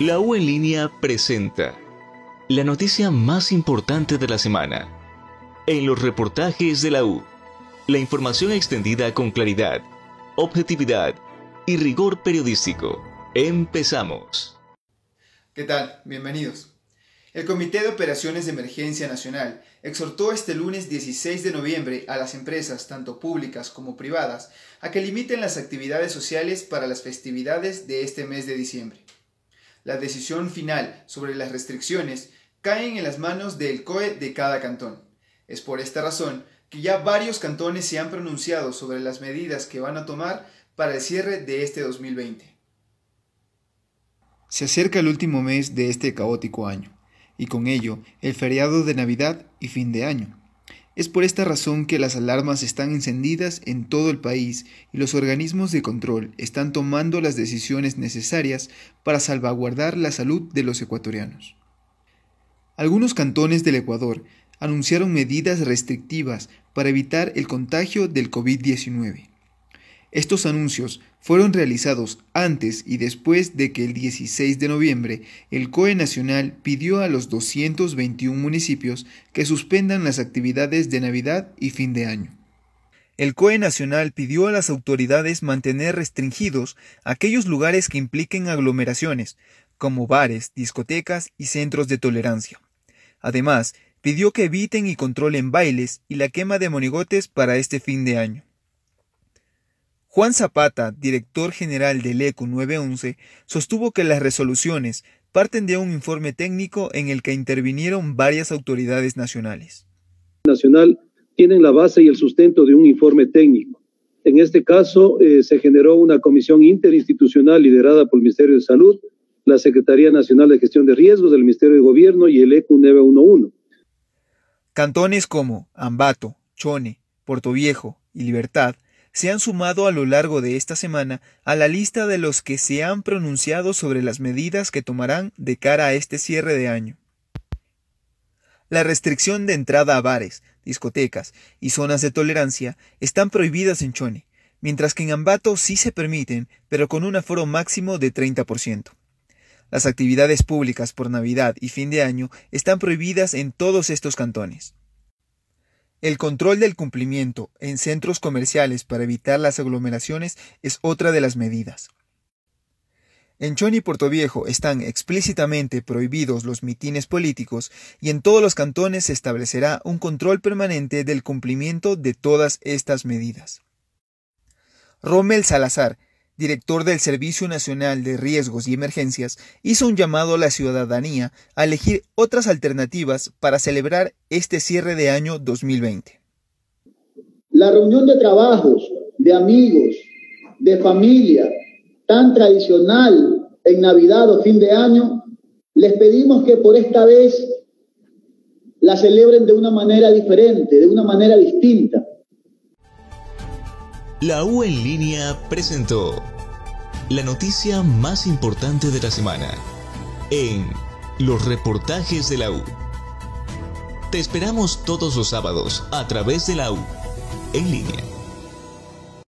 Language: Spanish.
La U en línea presenta la noticia más importante de la semana. En los reportajes de la U, la información extendida con claridad, objetividad y rigor periodístico. Empezamos. ¿Qué tal? Bienvenidos. El Comité de Operaciones de Emergencia Nacional exhortó este lunes 16 de noviembre a las empresas, tanto públicas como privadas, a que limiten las actividades sociales para las festividades de este mes de diciembre la decisión final sobre las restricciones caen en las manos del COE de cada cantón. Es por esta razón que ya varios cantones se han pronunciado sobre las medidas que van a tomar para el cierre de este 2020. Se acerca el último mes de este caótico año, y con ello el feriado de Navidad y fin de año, es por esta razón que las alarmas están encendidas en todo el país y los organismos de control están tomando las decisiones necesarias para salvaguardar la salud de los ecuatorianos. Algunos cantones del Ecuador anunciaron medidas restrictivas para evitar el contagio del COVID-19. Estos anuncios fueron realizados antes y después de que el 16 de noviembre el COE Nacional pidió a los 221 municipios que suspendan las actividades de Navidad y fin de año. El COE Nacional pidió a las autoridades mantener restringidos aquellos lugares que impliquen aglomeraciones, como bares, discotecas y centros de tolerancia. Además, pidió que eviten y controlen bailes y la quema de monigotes para este fin de año. Juan Zapata, director general del ecu 911, sostuvo que las resoluciones parten de un informe técnico en el que intervinieron varias autoridades nacionales. Nacional tienen la base y el sustento de un informe técnico. En este caso, eh, se generó una comisión interinstitucional liderada por el Ministerio de Salud, la Secretaría Nacional de Gestión de Riesgos del Ministerio de Gobierno y el ECU 911. Cantones como Ambato, Chone, Viejo y Libertad se han sumado a lo largo de esta semana a la lista de los que se han pronunciado sobre las medidas que tomarán de cara a este cierre de año. La restricción de entrada a bares, discotecas y zonas de tolerancia están prohibidas en Chone, mientras que en Ambato sí se permiten, pero con un aforo máximo de 30%. Las actividades públicas por Navidad y fin de año están prohibidas en todos estos cantones. El control del cumplimiento en centros comerciales para evitar las aglomeraciones es otra de las medidas. En Chon y Viejo están explícitamente prohibidos los mitines políticos y en todos los cantones se establecerá un control permanente del cumplimiento de todas estas medidas. Rommel Salazar, director del Servicio Nacional de Riesgos y Emergencias, hizo un llamado a la ciudadanía a elegir otras alternativas para celebrar este cierre de año 2020. La reunión de trabajos, de amigos, de familia, tan tradicional en Navidad o fin de año, les pedimos que por esta vez la celebren de una manera diferente, de una manera distinta la U en línea presentó la noticia más importante de la semana en los reportajes de la U. Te esperamos todos los sábados a través de la U en línea.